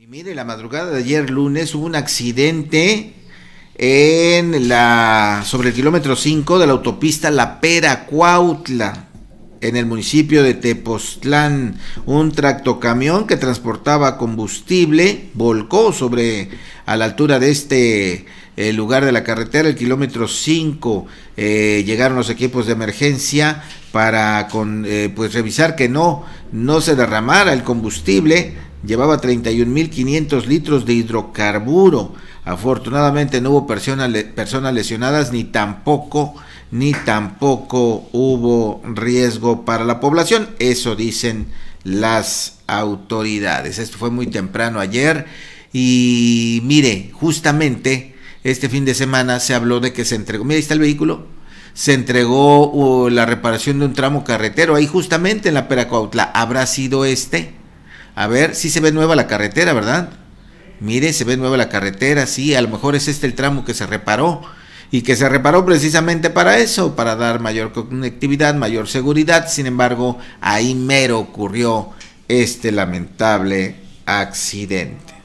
Y mire, la madrugada de ayer lunes hubo un accidente en la sobre el kilómetro 5 de la autopista La Pera Cuautla en el municipio de Tepoztlán, un tractocamión que transportaba combustible volcó sobre a la altura de este eh, lugar de la carretera, el kilómetro 5. Eh, llegaron los equipos de emergencia para con, eh, pues revisar que no, no se derramara el combustible llevaba 31.500 litros de hidrocarburo. Afortunadamente no hubo personas lesionadas ni tampoco ni tampoco hubo riesgo para la población, eso dicen las autoridades. Esto fue muy temprano ayer y mire, justamente este fin de semana se habló de que se entregó, mira, ahí está el vehículo, se entregó uh, la reparación de un tramo carretero ahí justamente en la Peracautla ¿Habrá sido este? A ver, sí se ve nueva la carretera, ¿verdad? Mire, se ve nueva la carretera, sí, a lo mejor es este el tramo que se reparó y que se reparó precisamente para eso, para dar mayor conectividad, mayor seguridad. Sin embargo, ahí mero ocurrió este lamentable accidente.